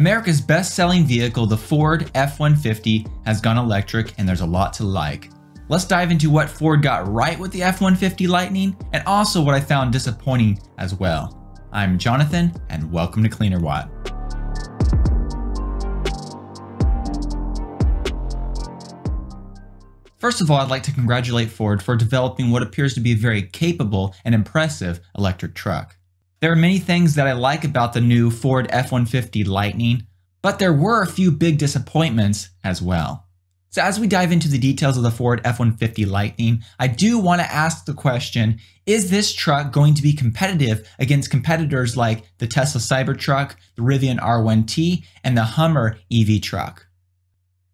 America's best-selling vehicle, the Ford F-150, has gone electric and there's a lot to like. Let's dive into what Ford got right with the F-150 Lightning and also what I found disappointing as well. I'm Jonathan and welcome to Cleaner Watt. First of all, I'd like to congratulate Ford for developing what appears to be a very capable and impressive electric truck. There are many things that I like about the new Ford F-150 Lightning, but there were a few big disappointments as well. So as we dive into the details of the Ford F-150 Lightning, I do want to ask the question, is this truck going to be competitive against competitors like the Tesla Cybertruck, the Rivian R1T, and the Hummer EV truck?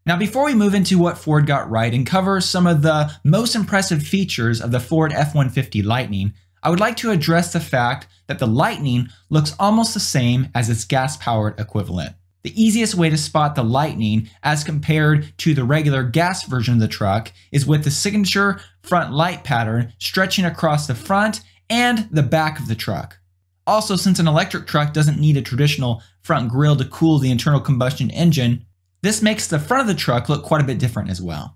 Now, before we move into what Ford got right and cover some of the most impressive features of the Ford F-150 Lightning, I would like to address the fact that the Lightning looks almost the same as its gas-powered equivalent. The easiest way to spot the Lightning as compared to the regular gas version of the truck is with the signature front light pattern stretching across the front and the back of the truck. Also, since an electric truck doesn't need a traditional front grille to cool the internal combustion engine, this makes the front of the truck look quite a bit different as well.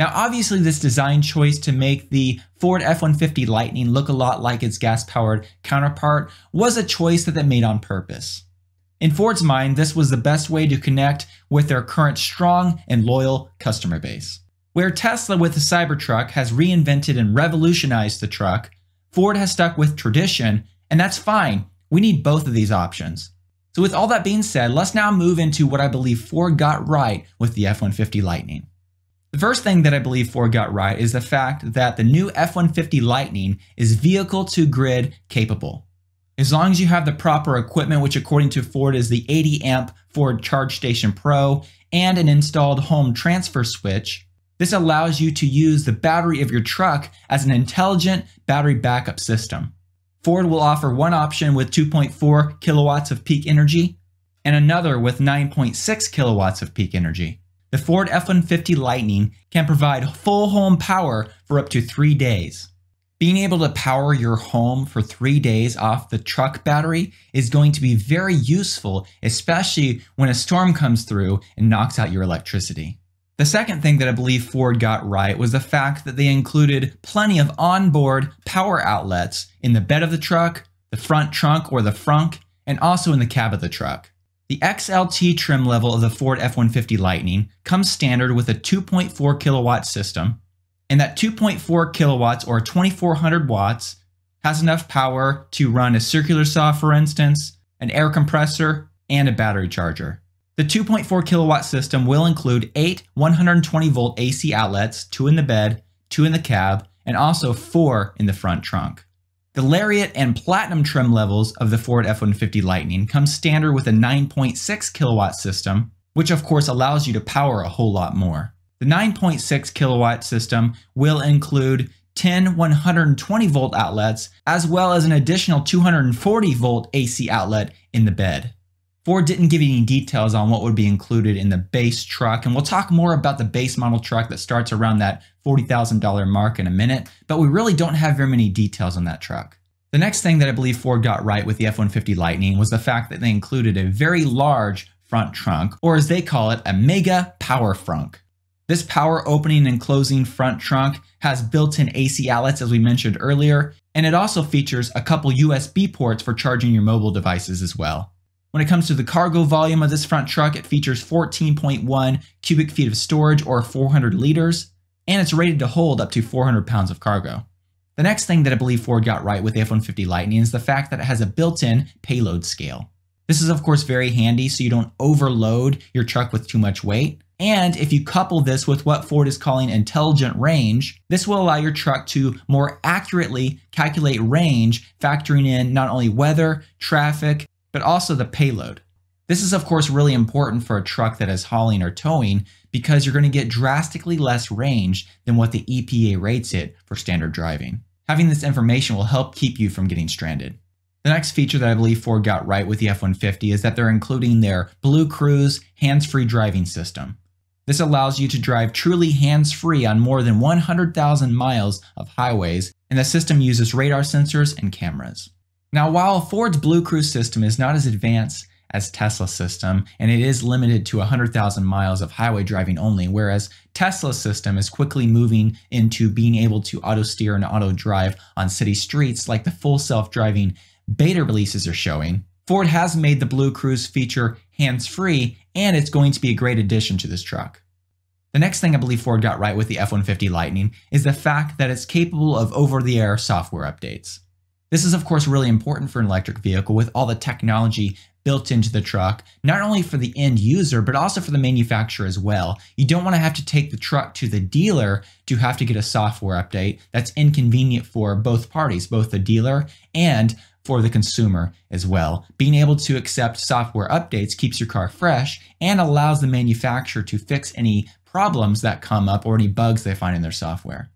Now, obviously, this design choice to make the Ford F-150 Lightning look a lot like its gas-powered counterpart was a choice that they made on purpose. In Ford's mind, this was the best way to connect with their current strong and loyal customer base. Where Tesla with the Cybertruck has reinvented and revolutionized the truck, Ford has stuck with tradition, and that's fine. We need both of these options. So with all that being said, let's now move into what I believe Ford got right with the F-150 Lightning. The first thing that I believe Ford got right is the fact that the new F 150 Lightning is vehicle to grid capable. As long as you have the proper equipment, which according to Ford is the 80 amp Ford Charge Station Pro and an installed home transfer switch, this allows you to use the battery of your truck as an intelligent battery backup system. Ford will offer one option with 2.4 kilowatts of peak energy and another with 9.6 kilowatts of peak energy the Ford F-150 Lightning can provide full home power for up to three days. Being able to power your home for three days off the truck battery is going to be very useful, especially when a storm comes through and knocks out your electricity. The second thing that I believe Ford got right was the fact that they included plenty of onboard power outlets in the bed of the truck, the front trunk or the frunk, and also in the cab of the truck. The XLT trim level of the Ford F-150 Lightning comes standard with a 2.4 kilowatt system, and that 2.4 kilowatts or 2400 watts has enough power to run a circular saw, for instance, an air compressor, and a battery charger. The 2.4 kilowatt system will include eight 120 volt AC outlets, two in the bed, two in the cab, and also four in the front trunk. The Lariat and Platinum trim levels of the Ford F-150 Lightning come standard with a 9.6 kilowatt system, which of course allows you to power a whole lot more. The 9.6 kilowatt system will include 10 120 volt outlets, as well as an additional 240 volt AC outlet in the bed. Ford didn't give any details on what would be included in the base truck, and we'll talk more about the base model truck that starts around that $40,000 mark in a minute, but we really don't have very many details on that truck. The next thing that I believe Ford got right with the F-150 Lightning was the fact that they included a very large front trunk, or as they call it, a mega power frunk. This power opening and closing front trunk has built-in AC outlets as we mentioned earlier, and it also features a couple USB ports for charging your mobile devices as well. When it comes to the cargo volume of this front truck, it features 14.1 cubic feet of storage or 400 liters, and it's rated to hold up to 400 pounds of cargo. The next thing that I believe Ford got right with the F-150 Lightning is the fact that it has a built-in payload scale. This is of course very handy so you don't overload your truck with too much weight. And if you couple this with what Ford is calling intelligent range, this will allow your truck to more accurately calculate range, factoring in not only weather, traffic, but also the payload. This is of course really important for a truck that is hauling or towing because you're going to get drastically less range than what the EPA rates it for standard driving. Having this information will help keep you from getting stranded. The next feature that I believe Ford got right with the F-150 is that they're including their Blue Cruise hands-free driving system. This allows you to drive truly hands-free on more than 100,000 miles of highways, and the system uses radar sensors and cameras. Now, while Ford's Blue Cruise system is not as advanced as Tesla's system, and it is limited to 100,000 miles of highway driving only, whereas Tesla's system is quickly moving into being able to auto steer and auto drive on city streets like the full self-driving beta releases are showing, Ford has made the Blue Cruise feature hands-free, and it's going to be a great addition to this truck. The next thing I believe Ford got right with the F-150 Lightning is the fact that it's capable of over-the-air software updates. This is, of course, really important for an electric vehicle with all the technology built into the truck, not only for the end user, but also for the manufacturer as well. You don't want to have to take the truck to the dealer to have to get a software update. That's inconvenient for both parties, both the dealer and for the consumer as well. Being able to accept software updates keeps your car fresh and allows the manufacturer to fix any problems that come up or any bugs they find in their software.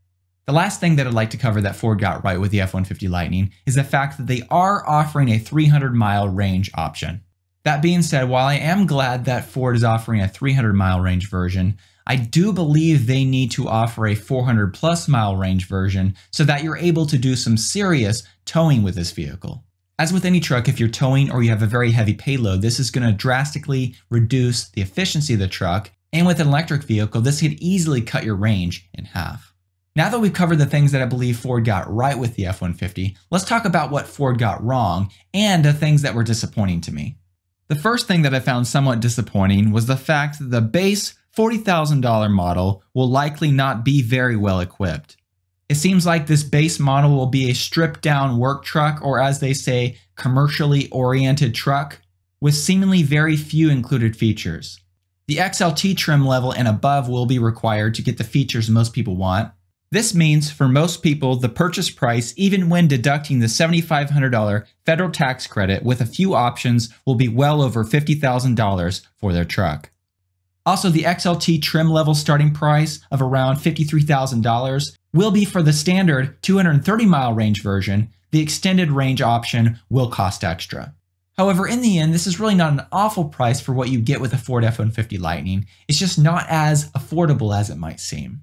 The last thing that I'd like to cover that Ford got right with the F 150 Lightning is the fact that they are offering a 300 mile range option. That being said, while I am glad that Ford is offering a 300 mile range version, I do believe they need to offer a 400 plus mile range version so that you're able to do some serious towing with this vehicle. As with any truck, if you're towing or you have a very heavy payload, this is going to drastically reduce the efficiency of the truck. And with an electric vehicle, this could easily cut your range in half. Now that we've covered the things that I believe Ford got right with the F 150, let's talk about what Ford got wrong and the things that were disappointing to me. The first thing that I found somewhat disappointing was the fact that the base $40,000 model will likely not be very well equipped. It seems like this base model will be a stripped down work truck, or as they say, commercially oriented truck, with seemingly very few included features. The XLT trim level and above will be required to get the features most people want, this means for most people, the purchase price, even when deducting the $7,500 federal tax credit with a few options, will be well over $50,000 for their truck. Also, the XLT trim level starting price of around $53,000 will be for the standard 230 mile range version. The extended range option will cost extra. However, in the end, this is really not an awful price for what you get with a Ford F 150 Lightning. It's just not as affordable as it might seem.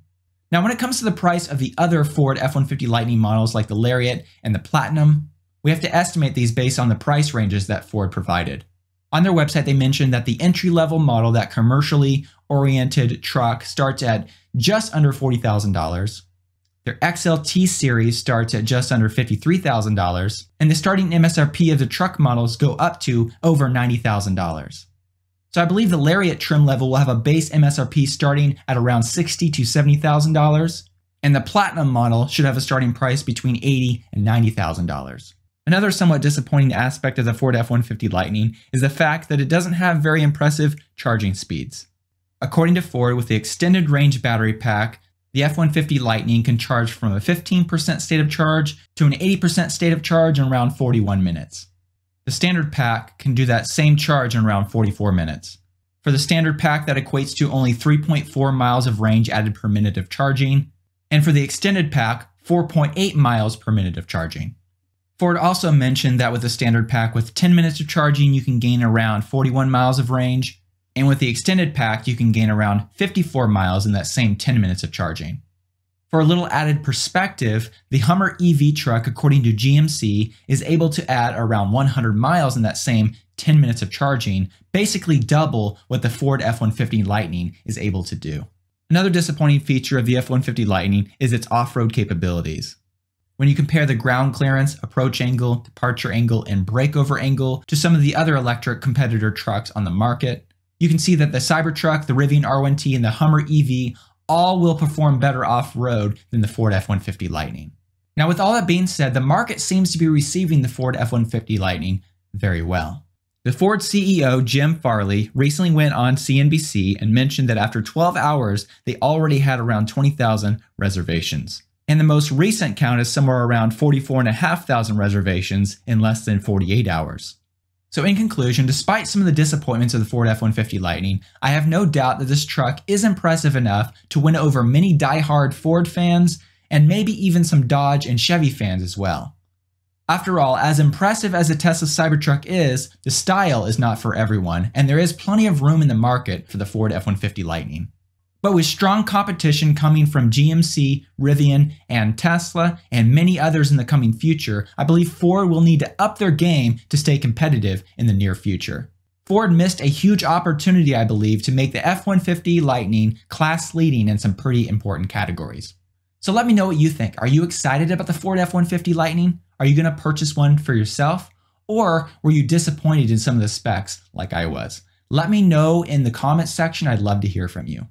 Now, when it comes to the price of the other Ford F-150 Lightning models like the Lariat and the Platinum, we have to estimate these based on the price ranges that Ford provided. On their website, they mentioned that the entry-level model, that commercially oriented truck, starts at just under $40,000. Their XLT series starts at just under $53,000, and the starting MSRP of the truck models go up to over $90,000. So I believe the Lariat trim level will have a base MSRP starting at around sixty to seventy thousand dollars, and the Platinum model should have a starting price between eighty and ninety thousand dollars. Another somewhat disappointing aspect of the Ford F-150 Lightning is the fact that it doesn't have very impressive charging speeds. According to Ford, with the extended range battery pack, the F-150 Lightning can charge from a 15% state of charge to an 80% state of charge in around 41 minutes. The standard pack can do that same charge in around 44 minutes. For the standard pack, that equates to only 3.4 miles of range added per minute of charging, and for the extended pack, 4.8 miles per minute of charging. Ford also mentioned that with the standard pack, with 10 minutes of charging, you can gain around 41 miles of range, and with the extended pack, you can gain around 54 miles in that same 10 minutes of charging. For a little added perspective, the Hummer EV truck, according to GMC, is able to add around 100 miles in that same 10 minutes of charging, basically double what the Ford F 150 Lightning is able to do. Another disappointing feature of the F 150 Lightning is its off road capabilities. When you compare the ground clearance, approach angle, departure angle, and breakover angle to some of the other electric competitor trucks on the market, you can see that the Cybertruck, the Rivian R1T, and the Hummer EV all will perform better off road than the Ford F 150 Lightning. Now, with all that being said, the market seems to be receiving the Ford F 150 Lightning very well. The Ford CEO, Jim Farley, recently went on CNBC and mentioned that after 12 hours, they already had around 20,000 reservations. And the most recent count is somewhere around 44,500 reservations in less than 48 hours. So in conclusion, despite some of the disappointments of the Ford F-150 Lightning, I have no doubt that this truck is impressive enough to win over many die-hard Ford fans and maybe even some Dodge and Chevy fans as well. After all, as impressive as the Tesla Cybertruck is, the style is not for everyone, and there is plenty of room in the market for the Ford F-150 Lightning. But with strong competition coming from GMC, Rivian, and Tesla, and many others in the coming future, I believe Ford will need to up their game to stay competitive in the near future. Ford missed a huge opportunity, I believe, to make the F 150 Lightning class leading in some pretty important categories. So let me know what you think. Are you excited about the Ford F 150 Lightning? Are you going to purchase one for yourself? Or were you disappointed in some of the specs like I was? Let me know in the comments section. I'd love to hear from you.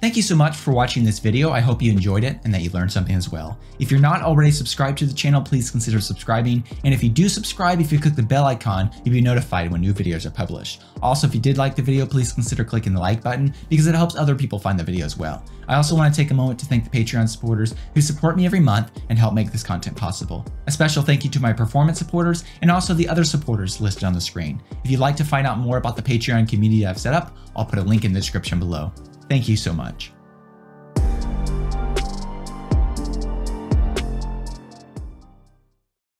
Thank you so much for watching this video. I hope you enjoyed it and that you learned something as well. If you're not already subscribed to the channel, please consider subscribing. And if you do subscribe, if you click the bell icon, you'll be notified when new videos are published. Also, if you did like the video, please consider clicking the like button because it helps other people find the video as well. I also want to take a moment to thank the Patreon supporters who support me every month and help make this content possible. A special thank you to my performance supporters and also the other supporters listed on the screen. If you'd like to find out more about the Patreon community I've set up, I'll put a link in the description below. Thank you so much.